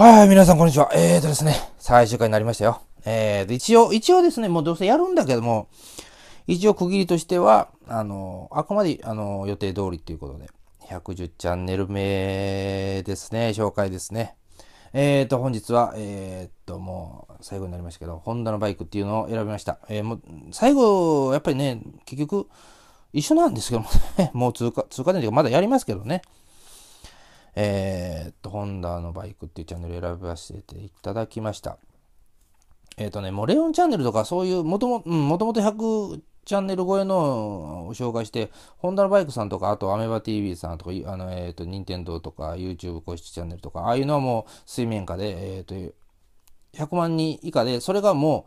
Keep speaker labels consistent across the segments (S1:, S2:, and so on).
S1: はい、皆さんこんにちは。えーとですね、最終回になりましたよ。えーと、一応、一応ですね、もうどうせやるんだけども、一応区切りとしては、あの、あくまで、あの、予定通りっていうことで、110チャンネル目ですね、紹介ですね。えーと、本日は、えーと、もう、最後になりましたけど、ホンダのバイクっていうのを選びました。えー、もう、最後、やっぱりね、結局、一緒なんですけどもね、もう通過、通過点というか、まだやりますけどね。えー、っと、ホンダのバイクっていうチャンネル選ばせていただきました。えー、っとね、もうレオンチャンネルとかそういう、もとも、うん、もともと100チャンネル超えのを紹介して、ホンダのバイクさんとか、あとアメバ TV さんとか、あの、えっ、ー、と、任天堂とか、YouTube 公式チャンネルとか、ああいうのはもう水面下で、えっ、ー、と、100万人以下で、それがも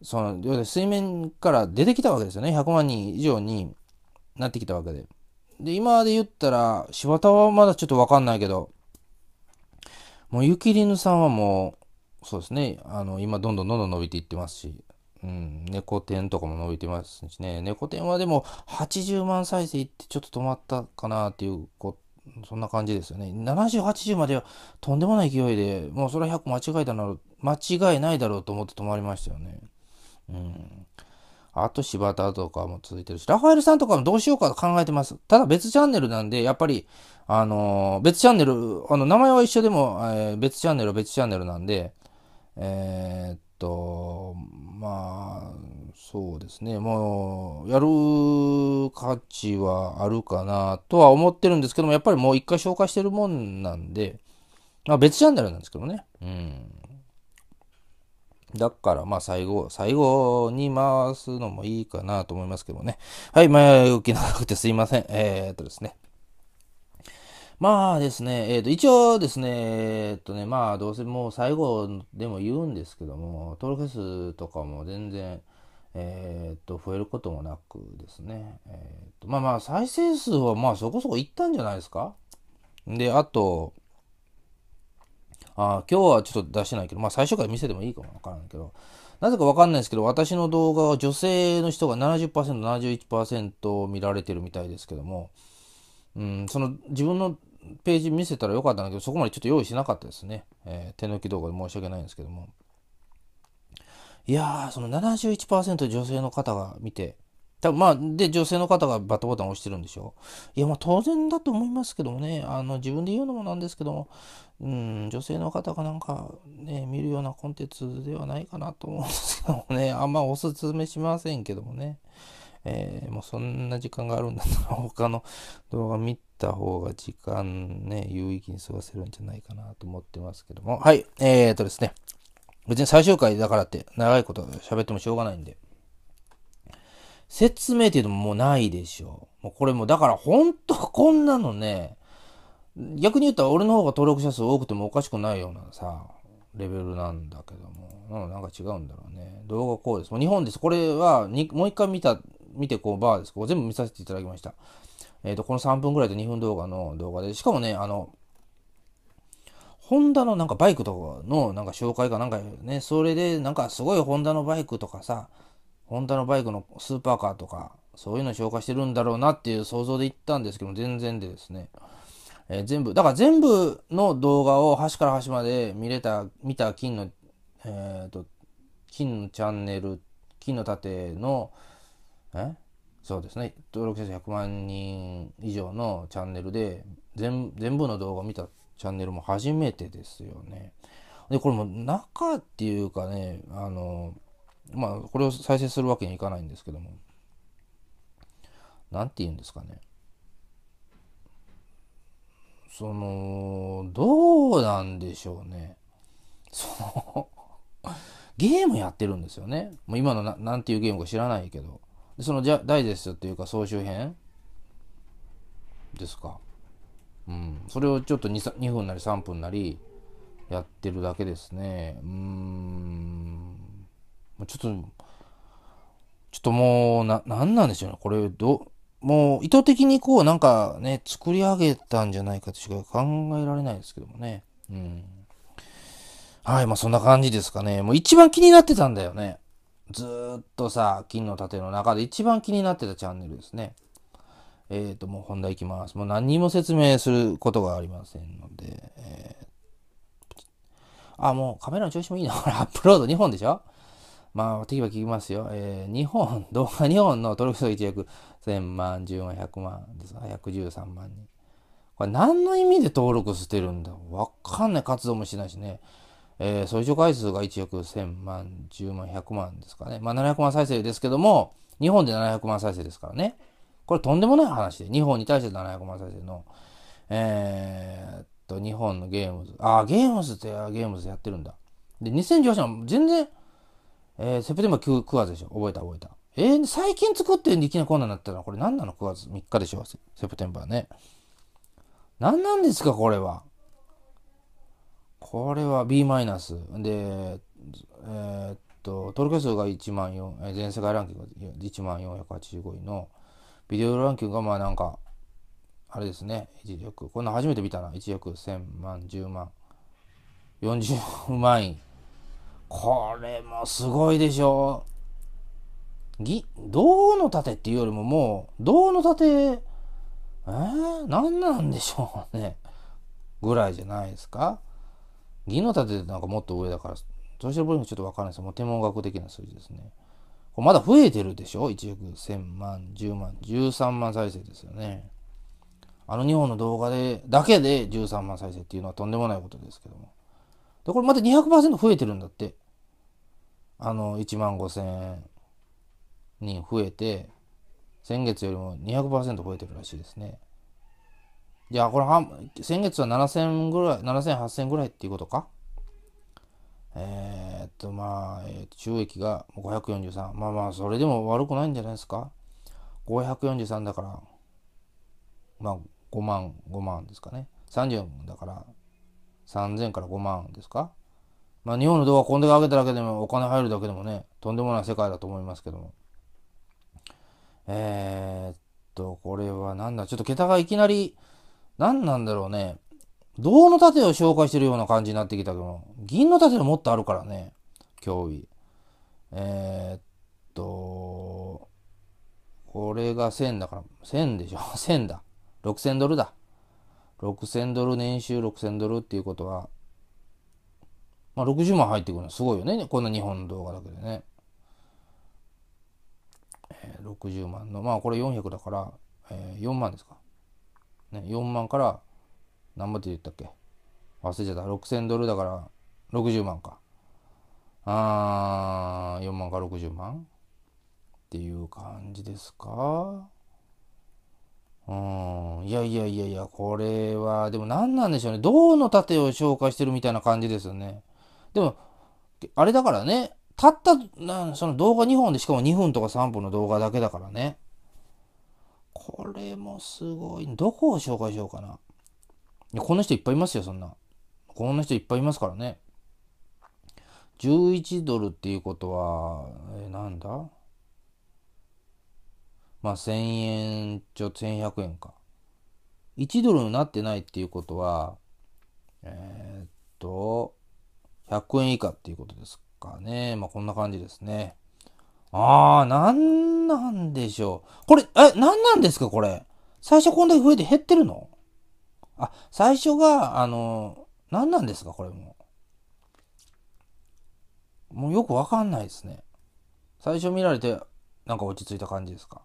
S1: う、その、水面から出てきたわけですよね。100万人以上になってきたわけで。で、今で言ったら、柴田はまだちょっとわかんないけど、もうゆきりぬさんはもう、そうですね、あの、今どんどんどんどん伸びていってますし、うん、猫店とかも伸びてますしね、猫店はでも80万再生いってちょっと止まったかなっていう、こそんな感じですよね。70、80まではとんでもない勢いで、もうそれは100間違いだな、間違いないだろうと思って止まりましたよね。うん。あと柴田とかも続いてるし、ラファエルさんとかもどうしようか考えてます。ただ別チャンネルなんで、やっぱり、あのー、別チャンネル、あの、名前は一緒でも、えー、別チャンネルは別チャンネルなんで、えー、っと、まあ、そうですね、もう、やる価値はあるかなとは思ってるんですけども、やっぱりもう一回紹介してるもんなんで、まあ別チャンネルなんですけどね。うん。だから、まあ、最後、最後に回すのもいいかなと思いますけどね。はい、前置き長くてすいません。えー、っとですね。まあですね、えっ、と、一応ですね、えっ、とね、まあ、どうせもう最後でも言うんですけども、登録数とかも全然、えっ、と、増えることもなくですね、えっと、まあまあ、再生数はまあそこそこいったんじゃないですかで、あと、あ今日はちょっと出してないけど、まあ最初から見せてもいいかもわからないけど、なぜかわかんないですけど、私の動画は女性の人が70%、71%見られてるみたいですけども、うん、その自分のページ見せたらよかったんだけど、そこまでちょっと用意しなかったですね。えー、手抜き動画で申し訳ないんですけども。いやー、その71%女性の方が見て、多分まあ、で、女性の方がバットボタンを押してるんでしょいや、まあ当然だと思いますけどもね、あの、自分で言うのもなんですけども、うん、女性の方がなんかね、見るようなコンテンツではないかなと思うんですけどもね、あんまおすすめしませんけどもね、えー、もうそんな時間があるんだったら他の動画見た方が時間ね、有意義に過ごせるんじゃないかなと思ってますけども、はい、えーとですね、別に最終回だからって長いこと喋ってもしょうがないんで、説明っていうのももうないでしょう。もうこれもだから本当こんなのね、逆に言ったら俺の方が登録者数多くてもおかしくないようなさ、レベルなんだけども、うん、なんか違うんだろうね。動画こうです。もう日本です。これはにもう一回見た、見てこうバーです。こう全部見させていただきました。えっ、ー、と、この3分ぐらいで2分動画の動画で、しかもね、あの、ホンダのなんかバイクとかのなんか紹介かなんかね、それでなんかすごいホンダのバイクとかさ、ホンダのバイクのスーパーカーとか、そういうの消化してるんだろうなっていう想像で行ったんですけども、全然でですね。えー、全部、だから全部の動画を端から端まで見れた、見た金の、えっ、ー、と、金のチャンネル、金の盾の、えそうですね、登録者数100万人以上のチャンネルで、全全部の動画を見たチャンネルも初めてですよね。で、これも中っていうかね、あの、まあ、これを再生するわけにはいかないんですけども、なんて言うんですかね。その、どうなんでしょうね。そのゲームやってるんですよね。もう今のななんていうゲームか知らないけど。でそのじゃダイジェストっていうか総集編ですか。うん。それをちょっと 2, 2分なり3分なりやってるだけですね。うん。ちょっと、ちょっともう、な、なんなんでしょうね。これ、ど、もう意図的にこう、なんかね、作り上げたんじゃないかとしか考えられないですけどもね。うん。はい、まあそんな感じですかね。もう一番気になってたんだよね。ずっとさ、金の盾の中で一番気になってたチャンネルですね。えっ、ー、と、もう本題いきます。もう何にも説明することがありませんので。えー、あ、もうカメラの調子もいいな。ほら、アップロード2本でしょまあ、時は聞きますよ。えー、日本、動画日本の登録者が1億1000万、10万、100万ですか、113万人。これ何の意味で登録してるんだわかんない。活動もしないしね。えー、総視聴回数が1億1000万、10万、100万ですかね。まあ、700万再生ですけども、日本で700万再生ですからね。これとんでもない話で、日本に対して700万再生の、えー、っと、日本のゲームズ。あー、ゲームズって、ゲームズやってるんだ。で、2018年全然、えー、セプテンバー 9, 9月でしょ。覚えた覚えた。えー、最近作ってんでいきなりこんなんなったのこれ何なの ?9 月3日でしょ。セプテンバーね。何なんですかこれは。これは B マイナス。で、えー、っと、登録数が1万4、全世界ランキングが1万485位の、ビデオランキングがまあなんか、あれですね、1億。こんな初めて見たな。1億、1000万、10万、40万位。これもすごいでしょぎ銅の盾っていうよりももう銅の盾えー、何なんでしょうねぐらいじゃないですか銀の盾ってなんかもっと上だからそしのボリューちょっとわかんないですもう天文学的な数字ですねこれまだ増えてるでしょ1億千万10万13万再生ですよねあの2本の動画でだけで13万再生っていうのはとんでもないことですけどもでこれまた200%増えてるんだってあの、1万5000人に増えて、先月よりも200%増えてるらしいですね。じゃあ、これ先月は7000ぐらい、7000、8000ぐらいっていうことかえー、っと、まあ、えー、収益が543。まあまあ、それでも悪くないんじゃないですか ?543 だから、まあ、5万、5万ですかね。30だから、3000から5万ですかまあ、日本の動画こんだけ上げただけでもお金入るだけでもね、とんでもない世界だと思いますけども。えー、っと、これはなんだ、ちょっと桁がいきなり、何なんだろうね。銅の盾を紹介してるような感じになってきたけど、銀の盾がもっとあるからね、競技。えー、っと、これが1000だから、1000でしょ ?1000 だ。6000ドルだ。6000ドル、年収6000ドルっていうことは、まあ、60万入ってくるのすごいよね。こんな日本の動画だけでね。えー、60万の、まあこれ400だから、えー、4万ですか。ね、4万から、何って言ったっけ忘れちゃった。6000ドルだから、60万か。あー、4万か60万っていう感じですか。うん、いやいやいやいや、これは、でも何なんでしょうね。銅の盾を紹介してるみたいな感じですよね。でも、あれだからね、たったな、その動画2本で、しかも2分とか3分の動画だけだからね。これもすごい。どこを紹介しようかな。こんこの人いっぱいいますよ、そんな。こんな人いっぱいいますからね。11ドルっていうことは、えなんだまあ、1000円ちょ、1100円か。1ドルになってないっていうことは、えー、っと、100円以下っていうことですかね。まあ、こんな感じですね。あー、なんなんでしょう。これ、え、なんなんですか、これ。最初こんだけ増えて減ってるのあ、最初が、あの、何なんですか、これも。もうよくわかんないですね。最初見られて、なんか落ち着いた感じですか。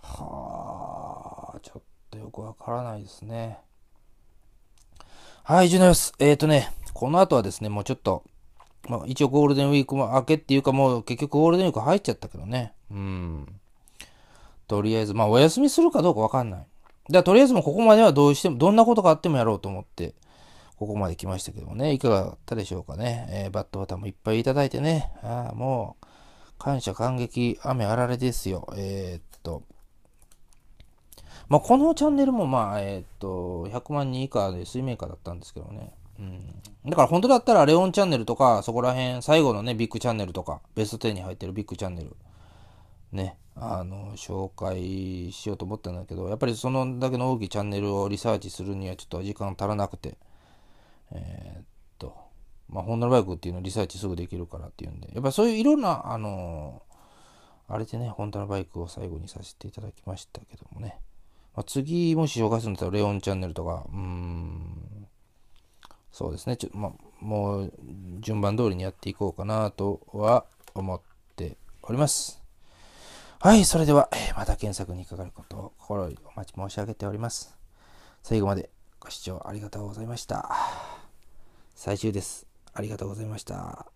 S1: はあ、ちょっとよくわからないですね。はい、以上になります。えっ、ー、とね、この後はですね、もうちょっと、まあ、一応ゴールデンウィークも明けっていうか、もう結局ゴールデンウィーク入っちゃったけどね。うん。とりあえず、まあ、お休みするかどうかわかんない。じゃとりあえずもうここまではどうしても、どんなことがあってもやろうと思って、ここまで来ましたけどもね、いかがだったでしょうかね。えー、バットボタンもいっぱいいただいてね、ああ、もう、感謝感激、雨あられですよ。えー、っと、まあ、このチャンネルも、まあ、えっと、100万人以下で水面下だったんですけどね。うん。だから本当だったら、レオンチャンネルとか、そこら辺、最後のね、ビッグチャンネルとか、ベスト10に入ってるビッグチャンネル、ね、あの、紹介しようと思ったんだけど、やっぱりそのだけの大きいチャンネルをリサーチするにはちょっと時間足らなくて、えー、っと、まあ、ホンダのバイクっていうのリサーチすぐできるからっていうんで、やっぱそういういろんな、あの、あれでね、ホンダのバイクを最後にさせていただきましたけどもね。まあ、次、もし紹介するんだったら、レオンチャンネルとか、うん、そうですね。ちょまあ、もう、順番通りにやっていこうかなとは思っております。はい、それでは、また検索にかかることを心よりお待ち申し上げております。最後までご視聴ありがとうございました。最終です。ありがとうございました。